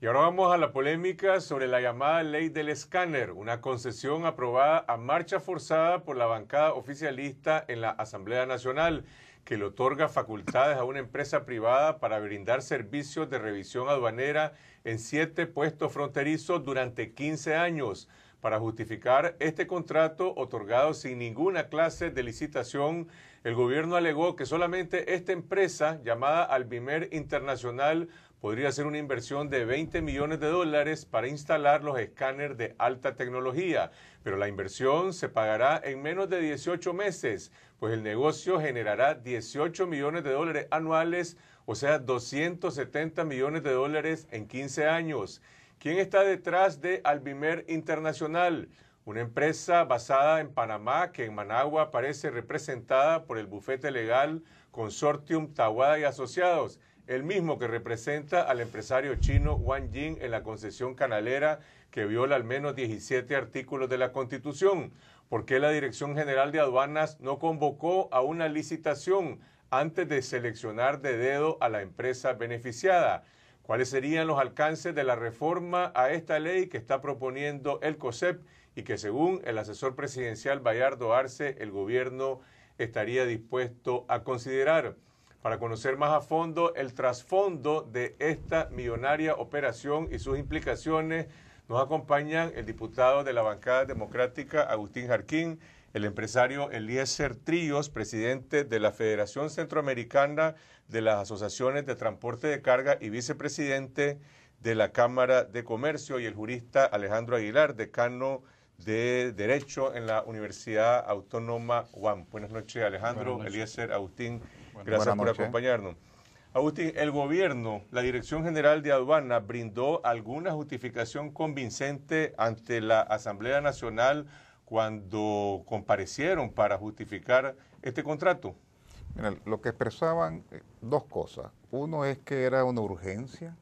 Y ahora vamos a la polémica sobre la llamada ley del escáner, una concesión aprobada a marcha forzada por la bancada oficialista en la Asamblea Nacional, que le otorga facultades a una empresa privada para brindar servicios de revisión aduanera en siete puestos fronterizos durante 15 años para justificar este contrato otorgado sin ninguna clase de licitación. El gobierno alegó que solamente esta empresa, llamada Albimer Internacional, podría hacer una inversión de 20 millones de dólares para instalar los escáneres de alta tecnología, pero la inversión se pagará en menos de 18 meses, pues el negocio generará 18 millones de dólares anuales, o sea, 270 millones de dólares en 15 años. ¿Quién está detrás de Albimer Internacional? Una empresa basada en Panamá que en Managua parece representada por el bufete legal Consortium Tawada y Asociados, el mismo que representa al empresario chino Wang Jing en la concesión canalera que viola al menos 17 artículos de la Constitución. ¿Por qué la Dirección General de Aduanas no convocó a una licitación antes de seleccionar de dedo a la empresa beneficiada? ¿Cuáles serían los alcances de la reforma a esta ley que está proponiendo el COSEP y que según el asesor presidencial Bayardo Arce, el gobierno estaría dispuesto a considerar? Para conocer más a fondo el trasfondo de esta millonaria operación y sus implicaciones, nos acompañan el diputado de la bancada democrática Agustín Jarquín, el empresario Eliezer Tríos, presidente de la Federación Centroamericana de las Asociaciones de Transporte de Carga y vicepresidente de la Cámara de Comercio, y el jurista Alejandro Aguilar, decano de Derecho en la Universidad Autónoma Juan Buenas noches, Alejandro, Eliezer, Agustín. gracias por acompañarnos. Agustín, el gobierno, la Dirección General de Aduana, brindó alguna justificación convincente ante la Asamblea Nacional cuando comparecieron para justificar este contrato? Mira, lo que expresaban eh, dos cosas. Uno es que era una urgencia,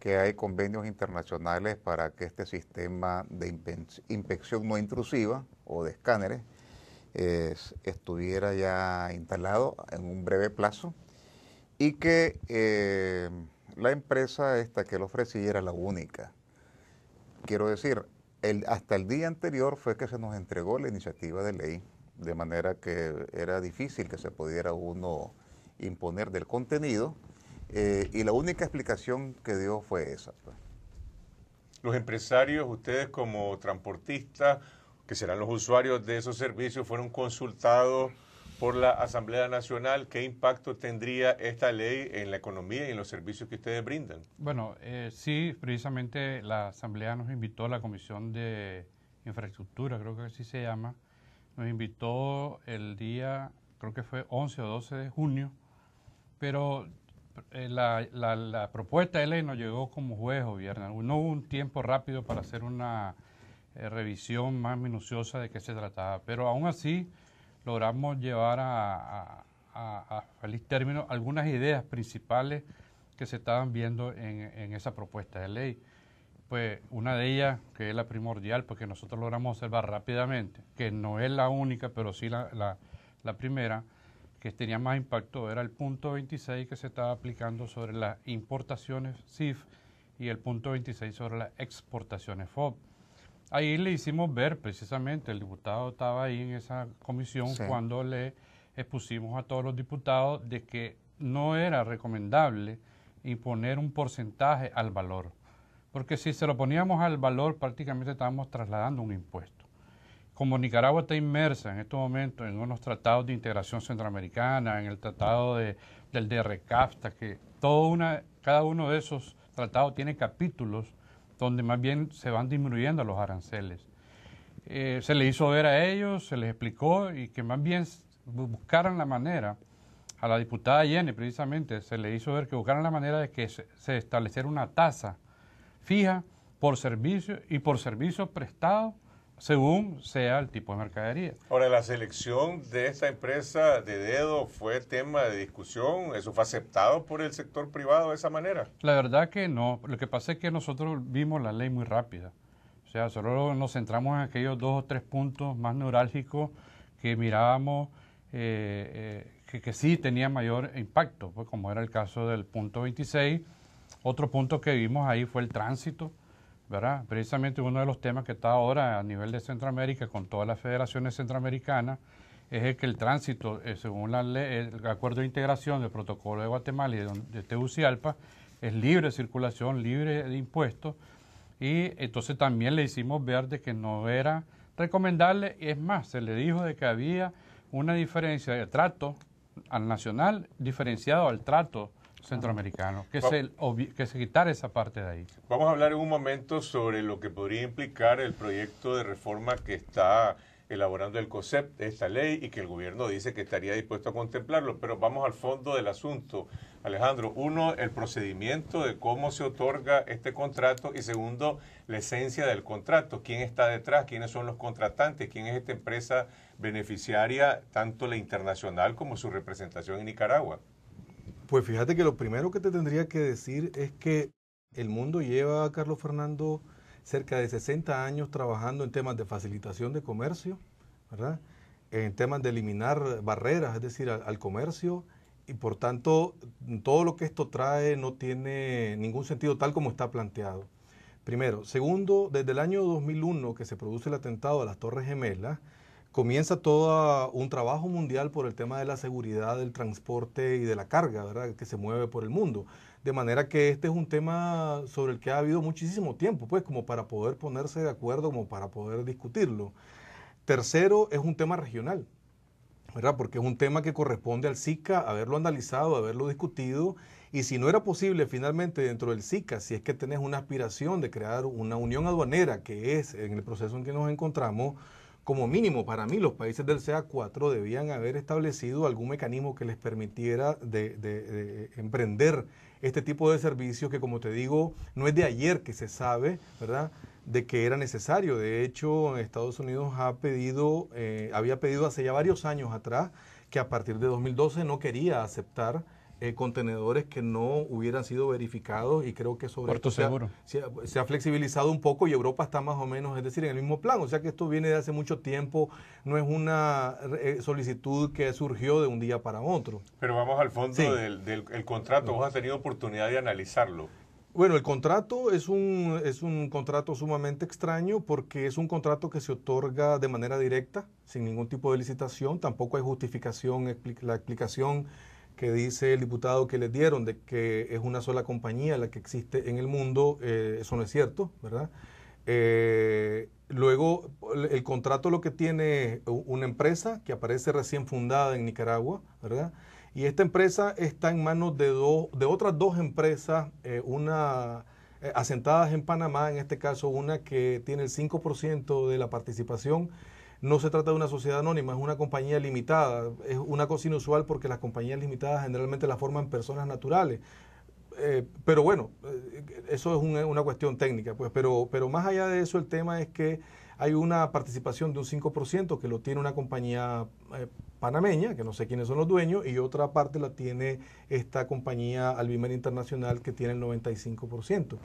que hay convenios internacionales para que este sistema de inspección no intrusiva o de escáneres estuviera ya instalado en un breve plazo y que eh, la empresa esta que lo ofreciera era la única. Quiero decir, el, hasta el día anterior fue que se nos entregó la iniciativa de ley, de manera que era difícil que se pudiera uno imponer del contenido, eh, y la única explicación que dio fue esa. Pues. Los empresarios, ustedes como transportistas, que serán los usuarios de esos servicios, fueron consultados por la Asamblea Nacional, ¿qué impacto tendría esta ley en la economía y en los servicios que ustedes brindan? Bueno, eh, sí, precisamente la Asamblea nos invitó, la Comisión de Infraestructura, creo que así se llama, nos invitó el día, creo que fue 11 o 12 de junio, pero eh, la, propuesta de ley nos llegó como juez o viernes. No hubo un tiempo rápido para hacer una eh, revisión más minuciosa de qué se trataba, pero aún así logramos llevar a, feliz término algunas ideas principales que se estaban viendo en, esa propuesta de ley. Pues una de ellas, que es la primordial, porque nosotros logramos observar rápidamente, que no es la única, pero sí la, la primera, que tenía más impacto, era el punto 26 que se estaba aplicando sobre las importaciones CIF y el punto 26 sobre las exportaciones FOB. Ahí le hicimos ver precisamente, el diputado estaba ahí en esa comisión cuando le expusimos a todos los diputados de que no era recomendable imponer un porcentaje al valor, porque si se lo poníamos al valor prácticamente estábamos trasladando un impuesto. Como Nicaragua está inmersa en estos momentos en unos tratados de integración centroamericana, en el tratado de, del DRCAFTA, que todo cada uno de esos tratados tiene capítulos donde más bien se van disminuyendo los aranceles. Eh, se le hizo ver a ellos, se les explicó y que más bien buscaran la manera, a la diputada Jenny precisamente, se le hizo ver que buscaran la manera de que se, estableciera una tasa fija por servicio y por servicios prestados según sea el tipo de mercadería. Ahora, la selección de esta empresa de dedo fue tema de discusión. ¿Eso fue aceptado por el sector privado de esa manera? La verdad que no. Lo que pasa es que nosotros vimos la ley muy rápida. O sea, solo nos centramos en aquellos dos o tres puntos más neurálgicos que mirábamos eh, eh, que, que, sí tenía mayor impacto, pues como era el caso del punto 26. Otro punto que vimos ahí fue el tránsito Precisamente uno de los temas que está ahora a nivel de Centroamérica con todas las federaciones centroamericanas es el que el tránsito, eh, según el acuerdo de integración del protocolo de Guatemala y de, de Tegucigalpa, es libre de circulación, libre de impuestos, y entonces también le hicimos ver de que no era recomendable, es más, se le dijo de que había una diferencia de trato al nacional diferenciado al trato centroamericano, que, es que se quitar esa parte de ahí. Vamos a hablar en un momento sobre lo que podría implicar el proyecto de reforma que está elaborando el COSEP, esta ley, y que el gobierno dice que estaría dispuesto a contemplarlo. Pero vamos al fondo del asunto, Alejandro. Uno, el procedimiento de cómo se otorga este contrato y segundo, la esencia del contrato. ¿Quién está detrás? ¿Quiénes son los contratantes? ¿Quién es esta empresa beneficiaria, tanto la internacional como su representación en Nicaragua? Pues fíjate que lo primero que te tendría que decir es que el mundo lleva a Carlos Fernando cerca de 60 años trabajando en temas de facilitación de comercio, en temas de eliminar barreras, es decir, al comercio, y por tanto todo lo que esto trae no tiene ningún sentido tal como está planteado. Primero. Segundo, desde el año 2001 que se produce el atentado a las Torres Gemelas, comienza todo un trabajo mundial por el tema de la seguridad del transporte y de la carga, ¿verdad? Que se mueve por el mundo. De manera que este es un tema sobre el que ha habido muchísimo tiempo, pues, como para poder ponerse de acuerdo, como para poder discutirlo. Tercero, es un tema regional, ¿verdad? Porque es un tema que corresponde al SICA, haberlo analizado, haberlo discutido. Y si no era posible finalmente dentro del SICA, si es que tenés una aspiración de crear una unión aduanera, que es en el proceso en que nos encontramos, como mínimo para mí los países del CA4 debían haber establecido algún mecanismo que les permitiera de, emprender este tipo de servicios que como te digo no es de ayer que se sabe, ¿verdad? De que era necesario. De hecho, Estados Unidos ha pedido, eh, había pedido hace ya varios años atrás que a partir de 2012 no quería aceptar eh, contenedores que no hubieran sido verificados y creo que sobre todo se, ha, flexibilizado un poco y Europa está más o menos, es decir, en el mismo plan. O sea que esto viene de hace mucho tiempo, no es una eh, solicitud que surgió de un día para otro. Pero vamos al fondo del, contrato, vos has tenido oportunidad de analizarlo. Bueno, el contrato es un, es un contrato sumamente extraño porque es un contrato que se otorga de manera directa, sin ningún tipo de licitación, tampoco hay justificación, la explicación que dice el diputado que les dieron, de que es una sola compañía la que existe en el mundo, eh, eso no es cierto, ¿verdad? Eh, luego, el contrato lo que tiene una empresa que aparece recién fundada en Nicaragua, ¿verdad? Y esta empresa está en manos de, de otras dos empresas, eh, una asentada asentadas en Panamá, en este caso una que tiene el 5% de la participación no se trata de una sociedad anónima, es una compañía limitada. Es una cosa inusual porque las compañías limitadas generalmente las forman personas naturales. Eh, pero bueno, eh, eso es eh, una, cuestión técnica, pues, pero, pero más allá de eso el tema es que hay una participación de un 5% que lo tiene una compañía panameña, que no sé quiénes son los dueños, y otra parte la tiene esta compañía Albimer Internacional que tiene el 95%.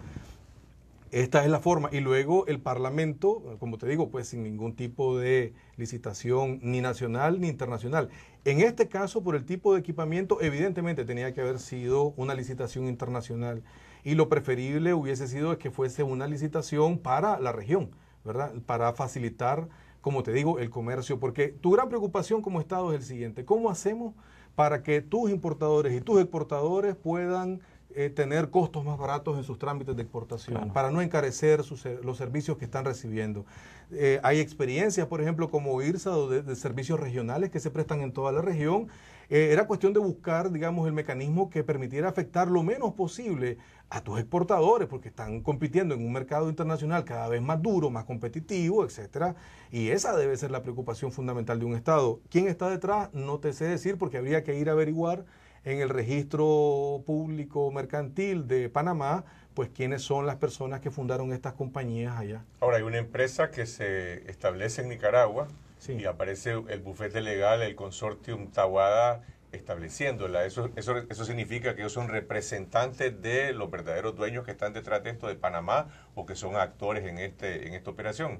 Esta es la forma. Y luego el Parlamento, como te digo, pues sin ningún tipo de licitación ni nacional ni internacional. En este caso, por el tipo de equipamiento, evidentemente tenía que haber sido una licitación internacional. Y lo preferible hubiese sido que fuese una licitación para la región, ¿verdad? Para facilitar, como te digo, el comercio. Porque tu gran preocupación como Estado es el siguiente. ¿Cómo hacemos para que tus importadores y tus exportadores puedan eh, tener costos más baratos en sus trámites de exportación, para no encarecer los servicios que están recibiendo. Eh, hay experiencias, por ejemplo, como IRSA, de, servicios regionales que se prestan en toda la región. Eh, era cuestión de buscar, digamos, el mecanismo que permitiera afectar lo menos posible a tus exportadores, porque están compitiendo en un mercado internacional cada vez más duro, más competitivo, etcétera. Y esa debe ser la preocupación fundamental de un Estado. ¿Quién está detrás? No te sé decir, porque habría que ir a averiguar en el registro público mercantil de Panamá, pues quiénes son las personas que fundaron estas compañías allá. Ahora, hay una empresa que se establece en Nicaragua y aparece el bufete legal, el consortium Tawada estableciéndola. Eso, eso, eso significa que ellos son representantes de los verdaderos dueños que están detrás de esto de Panamá o que son actores en, este, en esta operación.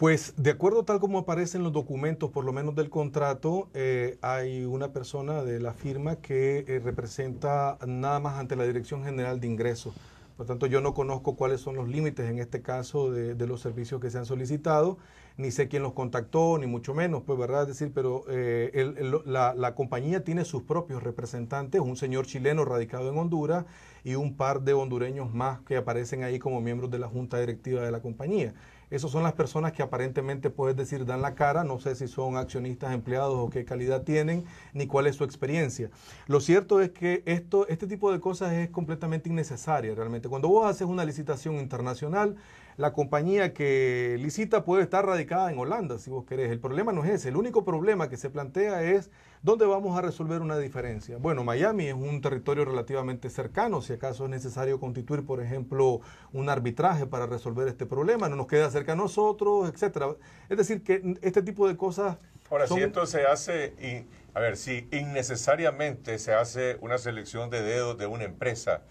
Pues de acuerdo tal como aparecen los documentos, por lo menos del contrato, eh, hay una persona de la firma que eh, representa nada más ante la Dirección General de Ingresos. Por tanto, yo no conozco cuáles son los límites en este caso de, los servicios que se han solicitado, ni sé quién los contactó, ni mucho menos, pues verdad, es decir, pero eh, la, la, compañía tiene sus propios representantes, un señor chileno radicado en Honduras y un par de hondureños más que aparecen ahí como miembros de la junta directiva de la compañía. Esas son las personas que aparentemente puedes decir dan la cara, no sé si son accionistas, empleados o qué calidad tienen, ni cuál es su experiencia. Lo cierto es que esto, este tipo de cosas es completamente innecesaria realmente. Cuando vos haces una licitación internacional, la compañía que licita puede estar radicada en Holanda, si vos querés. El problema no es ese. El único problema que se plantea es dónde vamos a resolver una diferencia. Bueno, Miami es un territorio relativamente cercano, si acaso es necesario constituir, por ejemplo, un arbitraje para resolver este problema. No nos queda cerca a nosotros, etcétera. Es decir, que este tipo de cosas. Ahora, si esto se hace, y, a ver, si innecesariamente se hace una selección de dedos de una empresa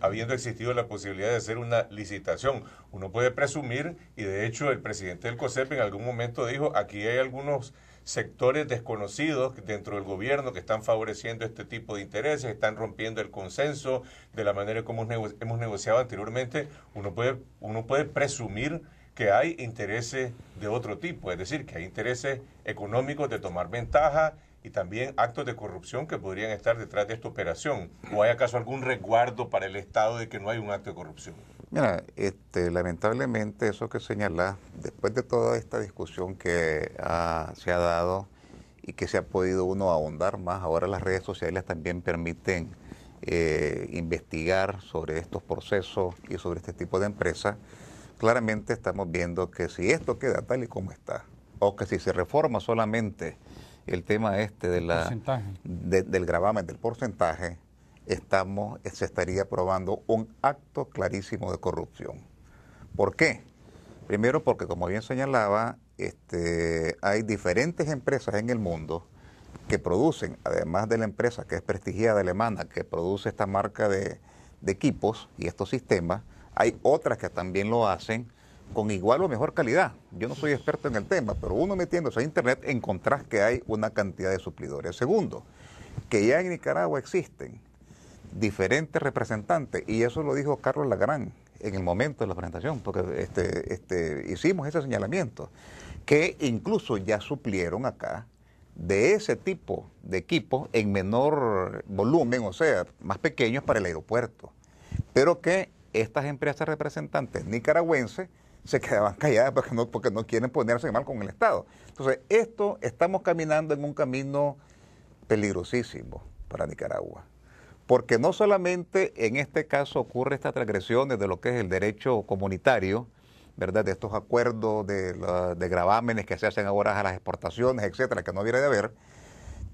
habiendo existido la posibilidad de hacer una licitación. Uno puede presumir, y de hecho el presidente del COSEP en algún momento dijo, aquí hay algunos sectores desconocidos dentro del gobierno que están favoreciendo este tipo de intereses, están rompiendo el consenso de la manera como hemos negociado anteriormente, uno puede, uno puede presumir que hay intereses de otro tipo, es decir, que hay intereses económicos de tomar ventaja y también actos de corrupción que podrían estar detrás de esta operación? ¿O hay acaso algún resguardo para el Estado de que no hay un acto de corrupción? Mira, este, lamentablemente eso que señalás, después de toda esta discusión que se ha dado y que se ha podido uno ahondar más, ahora las redes sociales también permiten eh, investigar sobre estos procesos y sobre este tipo de empresas, claramente estamos viendo que si esto queda tal y como está, o que si se reforma solamente el tema este de la, del gravamen, del porcentaje, estamos, se estaría aprobando un acto clarísimo de corrupción. ¿Por qué? Primero porque, como bien señalaba, este, hay diferentes empresas en el mundo que producen, además de la empresa que es prestigiada alemana, que produce esta marca de equipos y estos sistemas, hay otras que también lo hacen con igual o mejor calidad. Yo no soy experto en el tema, pero uno metiéndose a Internet encontrás que hay una cantidad de suplidores. Segundo, que ya en Nicaragua existen diferentes representantes, y eso lo dijo Carlos Lagrán en el momento de la presentación, porque este, este, hicimos ese señalamiento, que incluso ya suplieron acá de ese tipo de equipos en menor volumen, o sea, más pequeños para el aeropuerto, pero que estas empresas representantes nicaragüenses se quedaban calladas porque no, quieren ponerse mal con el Estado. Entonces, esto estamos caminando en un camino peligrosísimo para Nicaragua, porque no solamente en este caso ocurre estas transgresiones de lo que es el derecho comunitario, ¿verdad? De estos acuerdos de, gravámenes que se hacen ahora a las exportaciones, etcétera, que no hubiera de haber,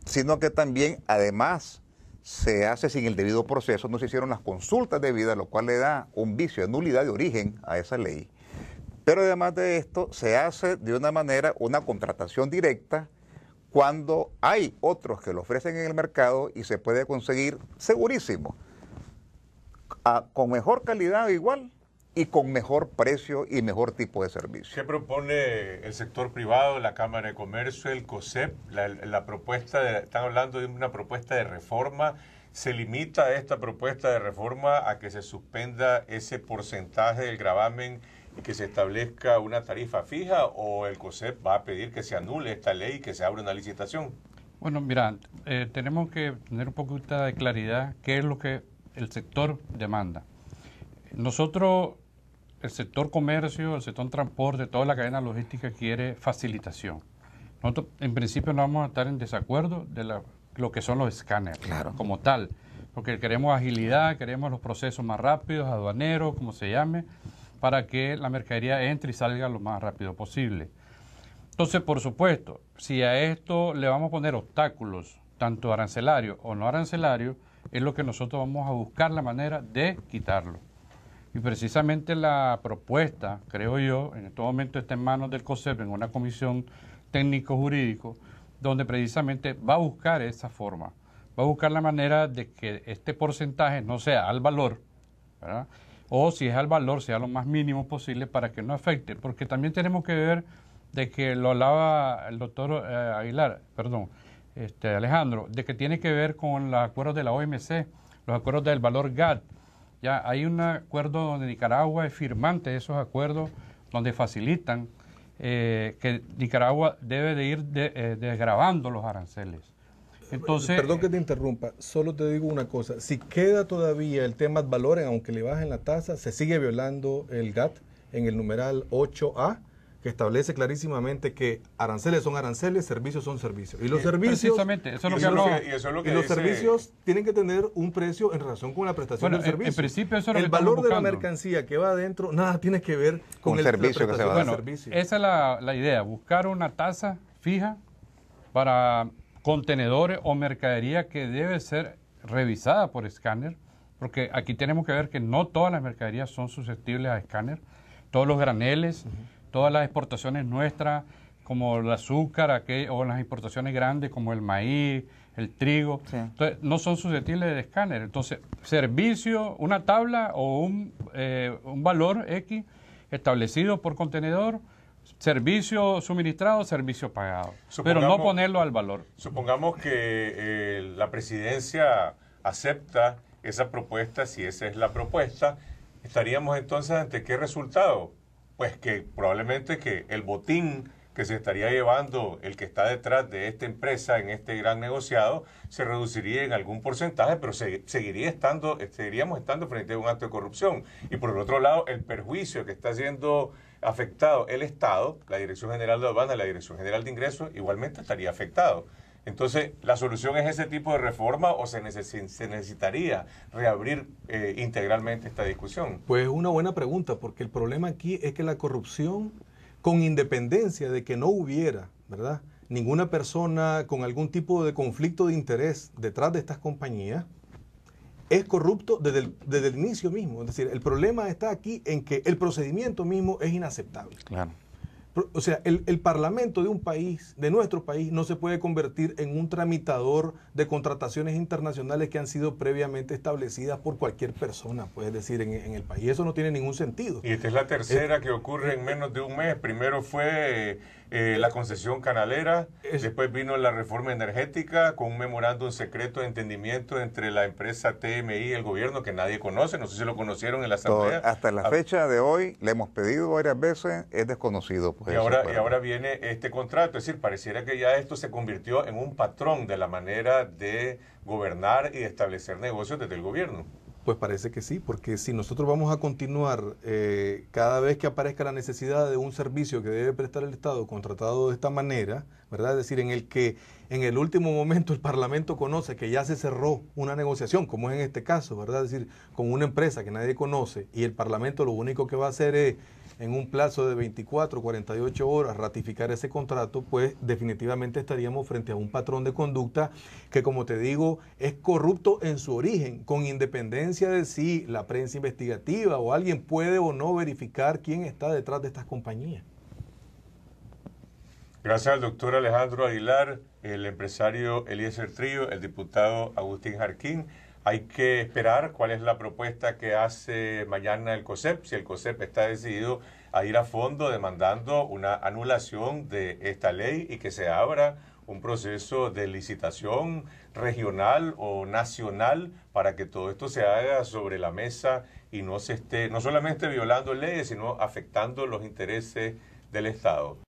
sino que también, además, se hace sin el debido proceso, no se hicieron las consultas debidas, lo cual le da un vicio de nulidad de origen a esa ley. Pero además de esto, se hace de una manera una contratación directa cuando hay otros que lo ofrecen en el mercado y se puede conseguir segurísimo, con mejor calidad igual y con mejor precio y mejor tipo de servicio. ¿Qué propone el sector privado, la Cámara de Comercio, el COSEP? La, propuesta, están hablando de una propuesta de reforma. ¿Se limita esta propuesta de reforma a que se suspenda ese porcentaje del gravamen? que se establezca una tarifa fija o el COSEP va a pedir que se anule esta ley y que se abra una licitación? Bueno, mira, eh, tenemos que tener un poquito de claridad qué es lo que el sector demanda. Nosotros, el sector comercio, el sector transporte, toda la cadena logística quiere facilitación. Nosotros, en principio, no vamos a estar en desacuerdo de lo que son los escáneres como tal, porque queremos agilidad, queremos los procesos más rápidos, aduaneros, como se llame para que la mercadería entre y salga lo más rápido posible. Entonces, por supuesto, si a esto le vamos a poner obstáculos, tanto arancelarios o no arancelarios, es lo que nosotros vamos a buscar la manera de quitarlo. Y precisamente la propuesta, creo yo, en este momento está en manos del COSEP, en una comisión técnico-jurídico, donde precisamente va a buscar esa forma, va a buscar la manera de que este porcentaje no sea al valor, ¿verdad? o si es al valor, sea lo más mínimo posible para que no afecte, porque también tenemos que ver de que lo hablaba el doctor eh, Aguilar, perdón, este, Alejandro, de que tiene que ver con los acuerdos de la OMC, los acuerdos del valor GATT. Ya hay un acuerdo donde Nicaragua es firmante de esos acuerdos, donde facilitan eh, que Nicaragua debe de ir de, eh, los aranceles. Entonces, Perdón que eh, te interrumpa, solo te digo una cosa, si queda todavía el tema de valores, aunque le bajen la tasa, se sigue violando el GATT en el numeral 8A que establece clarísimamente que aranceles son aranceles, servicios son servicios. Y los eh, servicios. Precisamente, eso es lo que, habló. Y, los servicios tienen que tener un precio en relación con la prestación del servicio. En principio, eso es lo El valor de la mercancía que va adentro, nada tiene que ver con, el servicio que se va a bueno, Esa es la idea, buscar una tasa fija para contenedores o mercadería que debe ser revisada por escáner, porque aquí tenemos que ver que no todas las mercaderías son susceptibles a escáner, todos los graneles, todas las exportaciones nuestras, como el azúcar o las importaciones grandes como el maíz, el trigo, entonces, no son susceptibles de escáner. Entonces, servicio, una tabla o un, eh, un valor X establecido por contenedor, Servicio suministrado, servicio pagado. pero no ponerlo al valor. Supongamos que eh, la presidencia acepta esa propuesta, si esa es la propuesta, estaríamos entonces ante qué resultado? Pues que probablemente que el botín que se estaría llevando el que está detrás de esta empresa en este gran negociado se reduciría en algún porcentaje, pero se, seguiría estando, eh, seguiríamos estando frente a un acto de corrupción. Y por el otro lado, el perjuicio que está siendo afectado el Estado, la Dirección General de Aduanas, la Dirección General de Ingresos, igualmente estaría afectado. Entonces, ¿la solución es ese tipo de reforma o se, necesitaría reabrir eh, integralmente esta discusión? Pues una buena pregunta, porque el problema aquí es que la corrupción con independencia de que no hubiera, ¿verdad? Ninguna persona con algún tipo de conflicto de interés detrás de estas compañías, es corrupto desde el, desde el inicio mismo. Es decir, el problema está aquí en que el procedimiento mismo es inaceptable. Claro. O sea, el, el, Parlamento de un país, de nuestro país, no se puede convertir en un tramitador de contrataciones internacionales que han sido previamente establecidas por cualquier persona, puedes decir, en, en el país. Eso no tiene ningún sentido. Y esta es la tercera que ocurre en menos de un mes. Primero fue... Eh, la concesión canalera, después vino la reforma energética con un memorándum secreto de entendimiento entre la empresa TMI y el gobierno que nadie conoce, no sé si lo conocieron en la asamblea. hasta la ah, fecha de hoy le hemos pedido varias veces, es desconocido. Pues, y, ahora, y ahora viene este contrato, es decir, pareciera que ya esto se convirtió en un patrón de la manera de gobernar y establecer negocios desde el gobierno. Pues parece que sí, porque si nosotros vamos a continuar eh, cada vez que aparezca la necesidad de un servicio que debe prestar el Estado contratado de esta manera, ¿verdad? Es decir, en el que en el último momento el Parlamento conoce que ya se cerró una negociación, como es en este caso, ¿verdad? Es decir, con una empresa que nadie conoce y el Parlamento lo único que va a hacer es en un plazo de 24, 48 horas ratificar ese contrato, pues definitivamente estaríamos frente a un patrón de conducta que, como te digo, es corrupto en su origen, con independencia de si la prensa investigativa o alguien puede o no verificar quién está detrás de estas compañías. Gracias al doctor Alejandro Aguilar, el empresario Eliezer Trío, el diputado Agustín Jarquín. Hay que esperar cuál es la propuesta que hace mañana el COSEP, si el COSEP está decidido a ir a fondo demandando una anulación de esta ley y que se abra un proceso de licitación regional o nacional para que todo esto se haga sobre la mesa y no se esté no solamente violando leyes, sino afectando los intereses del Estado.